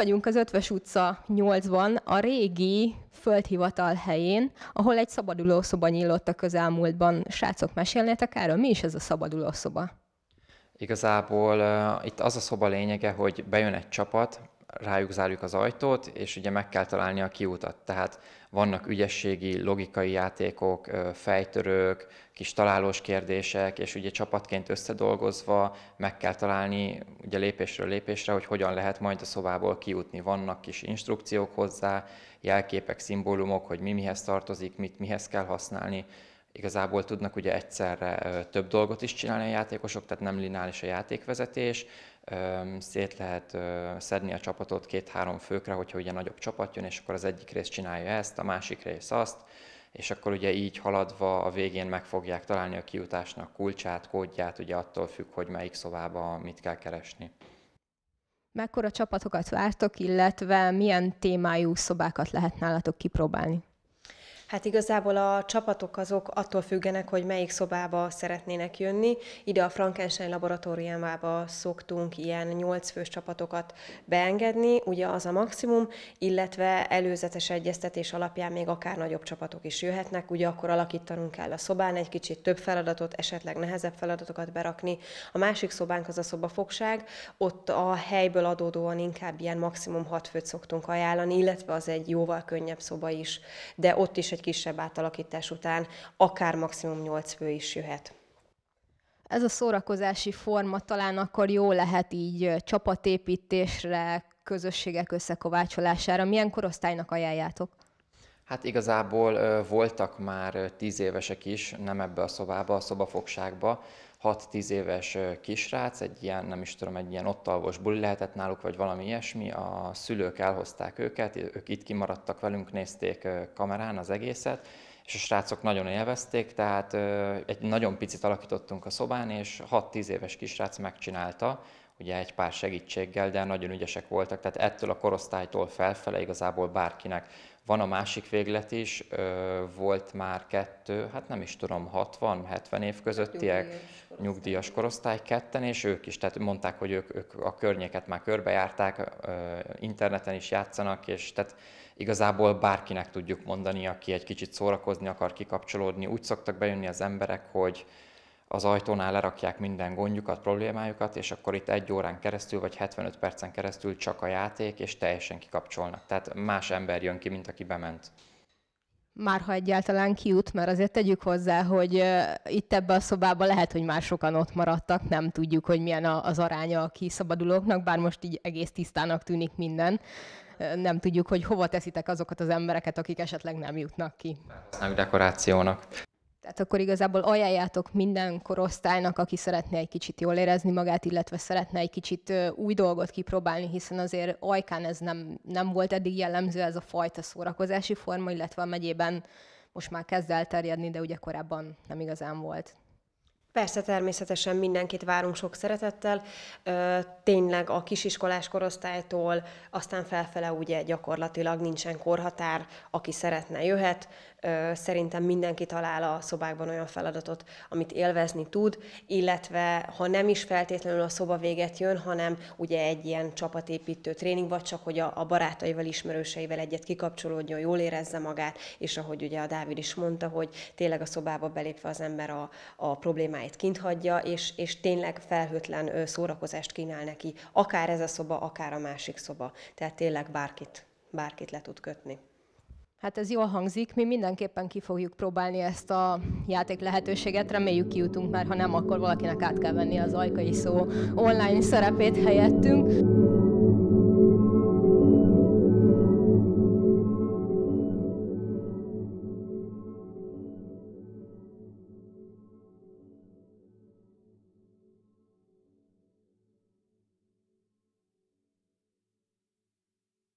vagyunk az Ötves utca 8-ban, a régi földhivatal helyén, ahol egy szabadulószoba nyílott a közelmúltban. Srácok, mesélnétek erről? Mi is ez a szabadulószoba? Igazából uh, itt az a szoba lényege, hogy bejön egy csapat, rájuk zárjuk az ajtót, és ugye meg kell találni a kiutat. Tehát vannak ügyességi, logikai játékok, fejtörők, kis találós kérdések, és ugye csapatként összedolgozva meg kell találni ugye lépésről lépésre, hogy hogyan lehet majd a szobából kijutni. Vannak kis instrukciók hozzá, jelképek, szimbólumok, hogy mi mihez tartozik, mit mihez kell használni igazából tudnak ugye egyszerre több dolgot is csinálni a játékosok, tehát nem lineális a játékvezetés, szét lehet szedni a csapatot két-három főkre, hogyha ugye nagyobb csapat jön, és akkor az egyik rész csinálja ezt, a másik rész azt, és akkor ugye így haladva a végén meg fogják találni a kiutásnak kulcsát, kódját, ugye attól függ, hogy melyik szobába mit kell keresni. Mekkora csapatokat vártok, illetve milyen témájú szobákat lehet nálatok kipróbálni? Hát igazából a csapatok azok attól függenek, hogy melyik szobába szeretnének jönni. Ide a Frankenstein laboratóriumába szoktunk ilyen 8 fős csapatokat beengedni, ugye az a maximum, illetve előzetes egyeztetés alapján még akár nagyobb csapatok is jöhetnek, ugye akkor alakítanunk kell a szobán egy kicsit több feladatot, esetleg nehezebb feladatokat berakni. A másik szobánk az a szobafogság, ott a helyből adódóan inkább ilyen maximum 6 főt szoktunk ajánlani, illetve az egy jóval könnyebb szoba is, de ott is egy egy kisebb átalakítás után akár maximum 8 fő is jöhet. Ez a szórakozási forma talán akkor jó lehet így csapatépítésre, közösségek összekovácsolására. Milyen korosztálynak ajánljátok? Hát igazából voltak már tíz évesek is, nem ebbe a szobába, a szobafogságba, 6-10 éves kisrác, egy ilyen, nem is tudom, egy ilyen ottalvos buli lehetett náluk, vagy valami ilyesmi, a szülők elhozták őket, ők itt kimaradtak velünk, nézték kamerán az egészet, és a srácok nagyon élvezték, tehát egy nagyon picit alakítottunk a szobán, és 6-10 éves kisrác megcsinálta, ugye egy pár segítséggel, de nagyon ügyesek voltak, tehát ettől a korosztálytól felfele igazából bárkinek. Van a másik véglet is, volt már kettő, hát nem is tudom, 60-70 év közöttiek, nyugdíjas korosztály. nyugdíjas korosztály ketten, és ők is, tehát mondták, hogy ők, ők a környéket már körbejárták, interneten is játszanak, és tehát igazából bárkinek tudjuk mondani, aki egy kicsit szórakozni akar, kikapcsolódni. Úgy szoktak bejönni az emberek, hogy az ajtónál lerakják minden gondjukat, problémájukat, és akkor itt egy órán keresztül, vagy 75 percen keresztül csak a játék, és teljesen kikapcsolnak. Tehát más ember jön ki, mint aki bement már ha egyáltalán kiút, mert azért tegyük hozzá, hogy itt ebbe a szobába lehet, hogy már sokan ott maradtak, nem tudjuk, hogy milyen a, az aránya a kiszabadulóknak, bár most így egész tisztának tűnik minden. nem tudjuk, hogy hova teszitek azokat az embereket, akik esetleg nem jutnak ki. Nem dekorációnak. Tehát akkor igazából ajánljátok minden korosztálynak, aki szeretne egy kicsit jól érezni magát, illetve szeretne egy kicsit új dolgot kipróbálni, hiszen azért Ajkán ez nem, nem volt eddig jellemző, ez a fajta szórakozási forma, illetve a megyében most már kezd elterjedni, de ugye korábban nem igazán volt. Persze, természetesen mindenkit várunk sok szeretettel, tényleg a kisiskolás korosztálytól, aztán felfele ugye gyakorlatilag nincsen korhatár, aki szeretne jöhet. Szerintem mindenki talál a szobákban olyan feladatot, amit élvezni tud, illetve ha nem is feltétlenül a szoba véget jön, hanem ugye egy ilyen csapatépítő tréning, vagy csak hogy a barátaival, ismerőseivel egyet kikapcsolódjon, jól érezze magát, és ahogy ugye a Dávid is mondta, hogy tényleg a szobába belépve az ember a, a problémáját mamáit kint hagyja, és, és tényleg felhőtlen szórakozást kínál neki. Akár ez a szoba, akár a másik szoba. Tehát tényleg bárkit, bárkit le tud kötni. Hát ez jól hangzik, mi mindenképpen ki fogjuk próbálni ezt a játék lehetőséget, reméljük kijutunk már, ha nem, akkor valakinek át kell venni az ajkai szó online szerepét helyettünk.